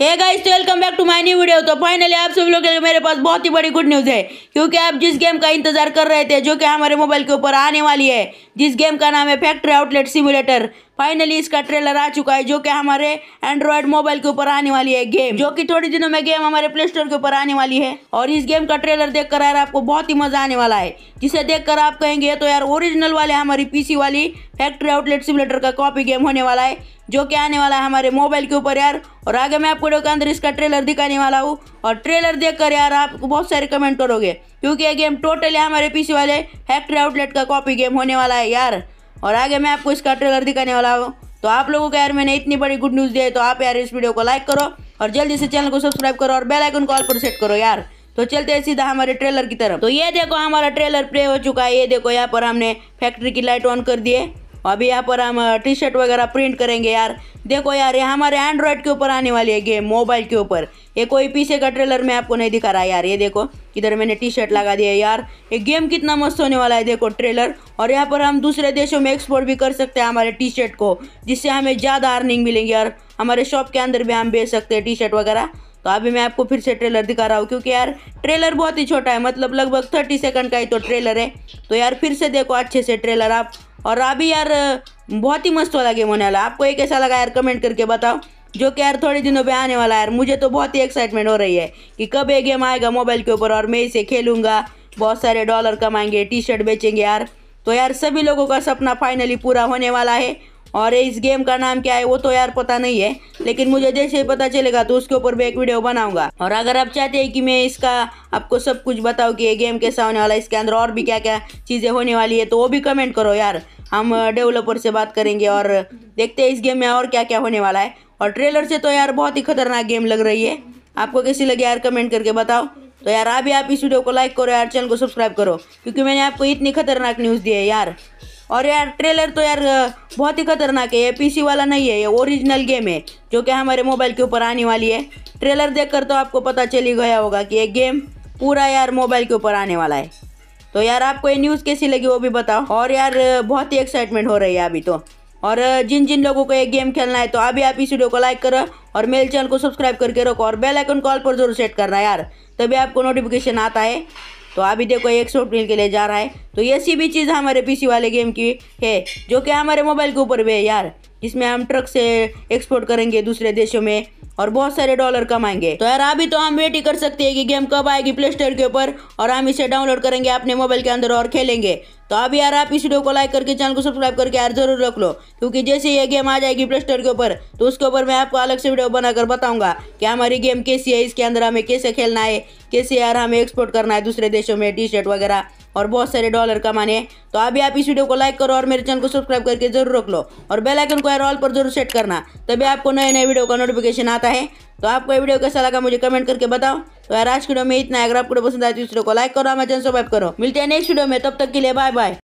हे guys तो welcome back to my new video तो finally आप सभी लोग के लिए मेरे पास बहुत ही बड़ी गुड न्यूज़ है क्योंकि आप जिस गेम का इंतजार कर रहे थे जो कि हमारे मोबाइल के ऊपर आने वाली है जिस गेम का नाम है फैक्ट्री आउटलेट सिमुलेटर फाइनली इसका ट्रेलर आ चुका है जो कि हमारे एंड्रॉयड मोबाइल के ऊपर आने वाली है गेम जो कि थोड़ी दिनों में गेम हमारे प्ले स्टोर के ऊपर आने वाली है और इस गेम का ट्रेलर देख कर यार आपको बहुत ही मजा आने वाला है जिसे देख कर आप कहेंगे तो यार ओरिजिनल वाले हमारी पीसी वाली फैक्ट्री आउटलेट सिमुलेटर का कॉपी गेम होने वाला है जो कि आने वाला है हमारे मोबाइल के ऊपर यार और आगे मैं आपको अंदर इसका ट्रेलर दिखाने वाला हूँ और ट्रेलर देख कर यार आप बहुत सारे कमेंट करोगे क्योंकि ये गेम टोटली हमारे पीछे वाले हैक्टर आउटलेट का कॉपी गेम होने वाला है यार और आगे मैं आपको इसका ट्रेलर दिखाने वाला हूँ तो आप लोगों को यार मैंने इतनी बड़ी गुड न्यूज़ दी है तो आप यार इस वीडियो को लाइक करो और जल्दी से चैनल को सब्सक्राइब करो और बेल आइकन को ऑल पर सेट करो यार तो चलते हैं सीधा हमारे ट्रेलर की तरफ तो ये देखो हमारा ट्रेलर प्ले हो चुका है ये देखो यहाँ पर हमने फैक्ट्री की लाइट ऑन कर दिए अभी यहाँ पर हम टी शर्ट वगैरह प्रिंट करेंगे यार देखो यार ये हमारे एंड्रॉयड के ऊपर आने वाली है गेम मोबाइल के ऊपर ये कोई पीछे का ट्रेलर मैं आपको नहीं दिखा रहा यार ये देखो इधर मैंने टी शर्ट लगा दिया यार ये गेम कितना मस्त होने वाला है देखो ट्रेलर और यहाँ पर हम दूसरे देशों में एक्सपोर्ट भी कर सकते हैं हमारे टी शर्ट को जिससे हमें ज़्यादा अर्निंग मिलेंगी यार हमारे शॉप के अंदर भी हम बेच सकते हैं टी शर्ट वगैरह तो अभी मैं आपको फिर से ट्रेलर दिखा रहा हूँ क्योंकि यार ट्रेलर बहुत ही छोटा है मतलब लगभग थर्टी सेकंड का ही तो ट्रेलर है तो यार फिर से देखो अच्छे से ट्रेलर आप और अभी यार बहुत ही मस्त वाला गेम होने वाला आपको एक ऐसा लगा यार कमेंट करके बताओ जो कि यार थोड़े दिनों पे आने वाला है यार मुझे तो बहुत ही एक्साइटमेंट हो रही है कि कब ये गेम आएगा मोबाइल के ऊपर और मैं इसे खेलूँगा बहुत सारे डॉलर कमाएंगे टी शर्ट बेचेंगे यार तो यार सभी लोगों का सपना फाइनली पूरा होने वाला है और इस गेम का नाम क्या है वो तो यार पता नहीं है लेकिन मुझे जैसे ही पता चलेगा तो उसके ऊपर भी एक वीडियो बनाऊंगा और अगर आप चाहते हैं कि मैं इसका आपको सब कुछ बताऊँ कि ये गेम कैसा होने वाला है इसके अंदर और भी क्या क्या चीज़ें होने वाली है तो वो भी कमेंट करो यार हम डेवलपर से बात करेंगे और देखते हैं इस गेम में और क्या क्या होने वाला है और ट्रेलर से तो यार बहुत ही खतरनाक गेम लग रही है आपको कैसी लगी यार कमेंट करके बताओ तो यार अभी आप इस वीडियो को लाइक करो यार चैनल को सब्सक्राइब करो क्योंकि मैंने आपको इतनी खतरनाक न्यूज़ दी है यार और यार ट्रेलर तो यार बहुत ही खतरनाक है ये पीसी वाला नहीं है ये ओरिजिनल गेम है जो कि हमारे मोबाइल के ऊपर आने वाली है ट्रेलर देखकर तो आपको पता चली गया होगा कि ये गेम पूरा यार मोबाइल के ऊपर आने वाला है तो यार आपको ये न्यूज़ कैसी लगी वो भी बताओ और यार बहुत ही एक्साइटमेंट हो रही है अभी तो और जिन जिन लोगों को ये गेम खेलना है तो अभी आप इस वीडियो को लाइक करो और मेरे चैनल को सब्सक्राइब करके रखो और बेल आइकन कॉल पर जरूर सेट करना यार तभी आपको नोटिफिकेशन आता है तो अभी देखो एक सौ मिल के ले जा रहा है तो ऐसी भी चीज़ हमारे पीसी वाले गेम की है जो कि हमारे मोबाइल के ऊपर भी है यार जिसमें हम ट्रक से एक्सपोर्ट करेंगे दूसरे देशों में और बहुत सारे डॉलर कमाएंगे तो यार अभी तो हम वेट ही कर सकते हैं कि गेम कब आएगी प्ले स्टोर के ऊपर और हम इसे डाउनलोड करेंगे अपने मोबाइल के अंदर और खेलेंगे तो अभी यार आप इस वीडियो को लाइक करके चैनल को सब्सक्राइब करके यार जरूर रख लो क्योंकि जैसे ये गेम आ जाएगी प्ले स्टोर के ऊपर तो उसके ऊपर मैं आपको अलग से वीडियो बनाकर बताऊंगा कि हमारी गेम कैसी है इसके अंदर हमें कैसे खेलना है कैसे यार हमें एक्सपोर्ट करना है दूसरे देशों में टी शर्ट वगैरह और बहुत सारे डॉलर कमाने हैं तो अभी आप इस वीडियो को लाइक करो और मेरे चैनल को सब्सक्राइब करके जरूर रख लो और बेल आइकन को ऑल पर जरूर सेट करना तभी आपको नए नए वीडियो का नोटिफिकेशन आता है तो आपको ये वीडियो कैसा लगा मुझे कमेंट करके बताओ तो यार आज वीडियो में इतना अगर आपको पसंद आए तो इस वीडियो को लाइक करो हमारे चैनल सब्सक्राइब करो मिलते हैं नेक्स्ट वीडियो में तब तक के लिए बाय बाय